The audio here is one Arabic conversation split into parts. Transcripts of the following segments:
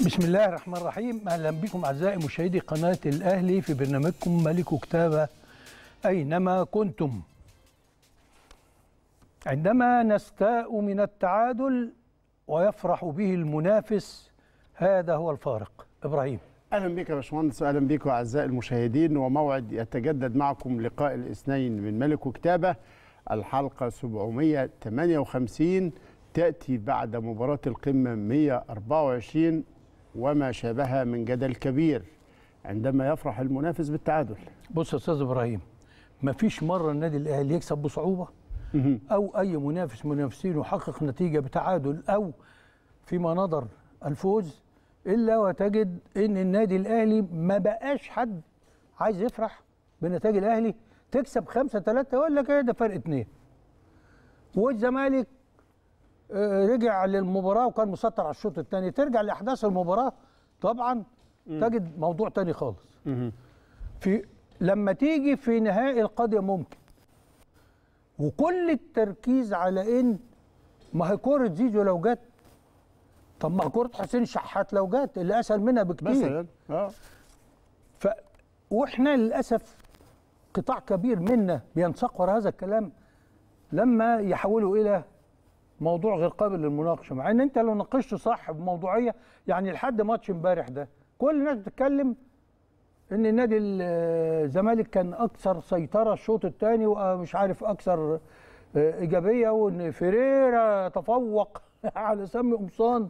بسم الله الرحمن الرحيم اهلا بكم اعزائي مشاهدي قناه الاهلي في برنامجكم ملك كتابه اينما كنتم عندما نستاء من التعادل ويفرح به المنافس هذا هو الفارق ابراهيم اهلا بك يا باشمهندس اهلا بكم اعزائي المشاهدين وموعد يتجدد معكم لقاء الاثنين من ملك وكتابه الحلقه 758 تاتي بعد مباراه القمه 124 وما شابهها من جدل كبير عندما يفرح المنافس بالتعادل بص يا استاذ ابراهيم مفيش مره النادي الاهلي يكسب بصعوبه او اي منافس منافسين يحقق نتيجه بتعادل او فيما نظر الفوز الا وتجد ان النادي الاهلي ما بقاش حد عايز يفرح بنتائج الاهلي تكسب خمسة ثلاثة ولا كده فرق اثنين والزمالك آه، رجع للمباراه وكان مسيطر على الشوط الثاني ترجع لاحداث المباراه طبعا تجد موضوع ثاني خالص في لما تيجي في نهائي القضية ممكن وكل التركيز على ان ما هي كوره زيزو لو جت طب ما كوره حسين شحات لو جت اللي اسهل منها بكتير مثلا يعني، اه ف واحنا للاسف قطاع كبير منا بينساق ورا هذا الكلام لما يحولوا الى موضوع غير قابل للمناقشه مع ان انت لو ناقشته صح بموضوعيه يعني لحد ماتش امبارح ده كل الناس بتتكلم ان نادي الزمالك كان اكثر سيطره الشوط الثاني ومش عارف اكثر آه، ايجابيه وان فيريرا تفوق على سامي قمصان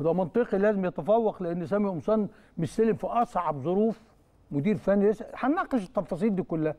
وده منطقي لازم يتفوق لان سامي قمصان مستلم في اصعب ظروف مدير فني هنناقش التفاصيل دي كلها